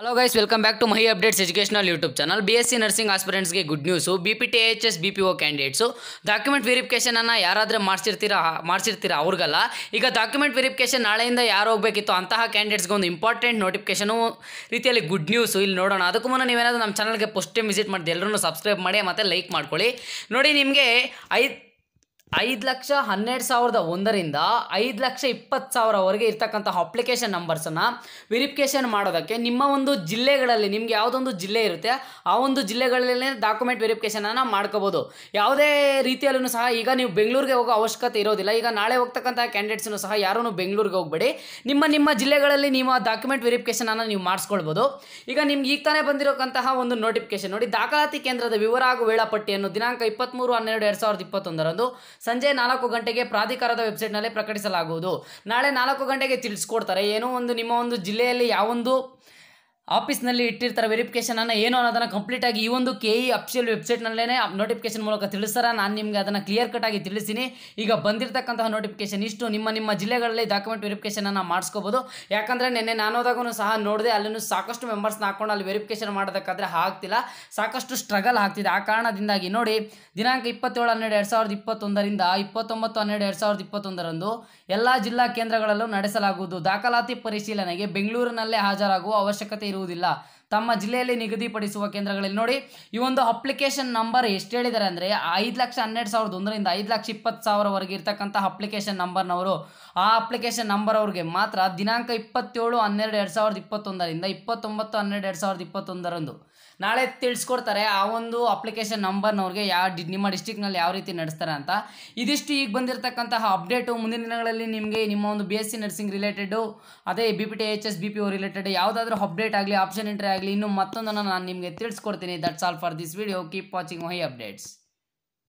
hello guys welcome back to my updates educational YouTube channel B S C nursing ಆಸ್ಪಿರೆಂಟ್ಸ್ಗೆ good news B P T H S B P O candidates document ವೆರಿಫಿಕೇಶನನ್ನು ಯಾರಾದರೂ ಮಾಡಿಸಿರ್ತೀರ ಮಾಡಿಸಿರ್ತೀರ ಅವ್ರಿಗಲ್ಲ ಈಗ document verification ನಾಳೆಯಿಂದ ಯಾರು ಹೋಗಬೇಕಿತ್ತು ಅಂತಹ ಕ್ಯಾಂಡಿಡೇಟ್ಸ್ಗೆ ಒಂದು ಇಂಪಾರ್ಟೆಂಟ್ ನೋಟಿಫಿಕೇಷನು ರೀತಿಯಲ್ಲಿ ಗುಡ್ ನ್ಯೂಸು ಇಲ್ಲಿ ನೋಡೋಣ ಅದಕ್ಕೂ ಮುನ್ನ ನೀವೇನಾದರೂ ನಮ್ಮ ಚಾನಲ್ಗೆ ಫಸ್ಟ್ ಟೈಮ್ ವಿಸಿಟ್ ಮಾಡಿದೆ ಎಲ್ಲರೂ ಸಬ್ಸ್ಕ್ರೈಬ್ ಮಾಡಿ ಮತ್ತು ಲೈಕ್ ಮಾಡ್ಕೊಳ್ಳಿ ನೋಡಿ ನಿಮಗೆ ಐ ಐದು ಲಕ್ಷ ಹನ್ನೆರಡು ಸಾವಿರದ ಒಂದರಿಂದ ಐದು ಲಕ್ಷ ಇಪ್ಪತ್ತು ಸಾವಿರವರೆಗೆ ಇರ್ತಕ್ಕಂತಹ ಅಪ್ಲಿಕೇಶನ್ ನಂಬರ್ಸನ್ನು ವೆರಿಫಿಕೇಷನ್ ಮಾಡೋದಕ್ಕೆ ನಿಮ್ಮ ಒಂದು ಜಿಲ್ಲೆಗಳಲ್ಲಿ ನಿಮ್ಗೆ ಯಾವುದೊಂದು ಜಿಲ್ಲೆ ಇರುತ್ತೆ ಆ ಒಂದು ಜಿಲ್ಲೆಗಳಲ್ಲೇ ಡಾಕ್ಯುಮೆಂಟ್ ವೆರಿಫಿಕೇಷನನ್ನು ಮಾಡ್ಕೋಬೋದು ಯಾವುದೇ ರೀತಿಯಲ್ಲೂ ಸಹ ಈಗ ನೀವು ಬೆಂಗಳೂರಿಗೆ ಹೋಗೋ ಅವಶ್ಯಕತೆ ಇರೋದಿಲ್ಲ ಈಗ ನಾಳೆ ಹೋಗ್ತಕ್ಕಂಥ ಕ್ಯಾಂಡಿಡೇಟ್ಸ್ನು ಸಹ ಯಾರೂ ಬೆಂಗಳೂರಿಗೆ ಹೋಗಬೇಡಿ ನಿಮ್ಮ ನಿಮ್ಮ ಜಿಲ್ಲೆಗಳಲ್ಲಿ ನೀವು ಆ ಡಾಕ್ಯುಮೆಂಟ್ ವೆರಿಫಿಕೇಷನನ್ನು ನೀವು ಮಾಡಿಸ್ಕೊಳ್ಬೋದು ಈಗ ನಿಮ್ಗೆ ಈಗ ತಾನೇ ಬಂದಿರೋಕ್ಕಂತಹ ಒಂದು ನೋಟಿಫಿಕೇಶನ್ ನೋಡಿ ದಾಖಲಾತಿ ಕೇಂದ್ರದ ವಿವರ ಹಾಗೂ ವೇಳಾಪಟ್ಟಿಯನ್ನು ದಿನಾಂಕ ಇಪ್ಪತ್ತ್ಮೂರು ಹನ್ನೆರಡು ಎರಡು ಸಾವಿರದ ಇಪ್ಪತ್ತೊಂದರಂದು ಸಂಜೆ ನಾಲ್ಕು ಗಂಟೆಗೆ ಪ್ರಾಧಿಕಾರದ ವೆಬ್ಸೈಟ್ನಲ್ಲಿ ಪ್ರಕಟಿಸಲಾಗುವುದು ನಾಳೆ ನಾಲ್ಕು ಗಂಟೆಗೆ ತಿಳಿಸ್ಕೊಡ್ತಾರೆ ಏನೋ ಒಂದು ನಿಮ್ಮ ಒಂದು ಜಿಲ್ಲೆಯಲ್ಲಿ ಯಾವೊಂದು ಆಫೀಸ್ನಲ್ಲಿ ಇಟ್ಟಿರ್ತಾರೆ ಅನ್ನ ಏನು ಅನ್ನೋದನ್ನು ಕಂಪ್ಲೀಟಾಗಿ ಈ ಒಂದು ಕೆ ಇ ಅಫಿಷಿಯಲ್ ವೆಬ್ಸೈಟ್ನಲ್ಲೇ ನೋಟಿಫಿಕೇಶನ್ ಮೂಲಕ ತಿಳಿಸ್ತಾರ ನಾನು ನಿಮಗೆ ಅದನ್ನು ಕ್ಲಿಯರ್ ಕಟ್ ಆಗಿ ತಿಳಿಸಿನಿ ಈಗ ಬಂದಿರತಕ್ಕಂತಹ ನೋಟಿಫಿಕೇಶನ್ ಇಷ್ಟು ನಿಮ್ಮ ನಿಮ್ಮ ಜಿಲ್ಲೆಗಳಲ್ಲಿ ಡಾಕ್ಯುಮೆಂಟ್ ವೆರಿಫಿಕೇಷನನ್ನು ಮಾಡಿಸ್ಕೋಬೋದು ಯಾಕಂದರೆ ನಿನ್ನೆ ನಾನೋದಾಗೂ ಸಹ ನೋಡಿದೆ ಅಲ್ಲಿನೂ ಸಾಕಷ್ಟು ಮೆಂಬರ್ಸ್ನ ಹಾಕೊಂಡು ಅಲ್ಲಿ ವೆರಿಫಿಕೇಷನ್ ಮಾಡೋದಕ್ಕಾದರೆ ಆಗ್ತಿಲ್ಲ ಸಾಕಷ್ಟು ಸ್ಟ್ರಗಲ್ ಆಗ್ತಿದೆ ಆ ಕಾರಣದಿಂದಾಗಿ ನೋಡಿ ದಿನಾಂಕ ಇಪ್ಪತ್ತೇಳು ಹನ್ನೆರಡು ಎರಡು ಸಾವಿರದ ಇಪ್ಪತ್ತೊಂದರಿಂದ ಇಪ್ಪತ್ತೊಂಬತ್ತು ಹನ್ನೆರಡು ಎರಡು ಸಾವಿರದ ಇಪ್ಪತ್ತೊಂದರಂದು ಎಲ್ಲ ಜಿಲ್ಲಾ ಕೇಂದ್ರಗಳಲ್ಲೂ ನಡೆಸಲಾಗುವುದು ದಾಖಲಾತಿ ಪರಿಶೀಲನೆಗೆ ಬೆಂಗಳೂರಿನಲ್ಲೇ ಹಾಜರಾಗುವ ಅವಶ್ಯಕತೆ ಇರುವುದು ಇರುವುದಿಲ್ಲ ತಮ್ಮ ಜಿಲ್ಲೆಯಲ್ಲಿ ನಿಗದಿಪಡಿಸುವ ಕೇಂದ್ರಗಳಲ್ಲಿ ನೋಡಿ ಈ ಒಂದು ಅಪ್ಲಿಕೇಶನ್ ನಂಬರ್ ಎಷ್ಟು ಹೇಳಿದ್ದಾರೆ ಅಂದರೆ ಐದು ಲಕ್ಷ ಹನ್ನೆರಡು ಸಾವಿರದ ಒಂದರಿಂದ ಐದು ಲಕ್ಷ ಇಪ್ಪತ್ತು ಸಾವಿರವರೆಗೆ ಇರ್ತಕ್ಕಂಥ ಅಪ್ಲಿಕೇಶನ್ ನಂಬರ್ನವರು ಆ ಅಪ್ಲಿಕೇಶನ್ ನಂಬರ್ ಅವ್ರಿಗೆ ಮಾತ್ರ ದಿನಾಂಕ ಇಪ್ಪತ್ತೇಳು ಹನ್ನೆರಡು ಎರಡು ಸಾವಿರದ ಇಪ್ಪತ್ತೊಂದರಿಂದ ಇಪ್ಪತ್ತೊಂಬತ್ತು ಹನ್ನೆರಡು ಎರಡು ಸಾವಿರದ ಇಪ್ಪತ್ತೊಂದರಂದು ನಾಳೆ ತಿಳಿಸ್ಕೊಡ್ತಾರೆ ಆ ಒಂದು ಅಪ್ಲಿಕೇಶನ್ ನಂಬರ್ನವ್ರಿಗೆ ಯಾವ ಡಿ ನಿಮ್ಮ ಡಿಸ್ಟಿಕ್ನಲ್ಲಿ ಯಾವ ರೀತಿ ನಡೆಸ್ತಾರೆ ಅಂತ ಇದಿಷ್ಟು ಈಗ ಬಂದಿರತಕ್ಕಂತಹ ಅಪ್ಡೇಟು ಮುಂದಿನ ದಿನಗಳಲ್ಲಿ ನಿಮಗೆ ನಿಮ್ಮ ಒಂದು B S C nursing related ಅದೇ B P T H S B P O related ಯಾವುದಾದ್ರೂ ಅಪ್ಡೇಟ್ ಆಗಲಿ ಆಪ್ಷನ್ ಎಂಟ್ರಿ ಆಗಲಿ ಆಗಲಿ ಇನ್ನು ಮತ್ತೊಂದನ್ನು ನಾನು ನಿಮಗೆ ತಿಳಿಸ್ಕೊಡ್ತೀನಿ that's all for this video keep watching my updates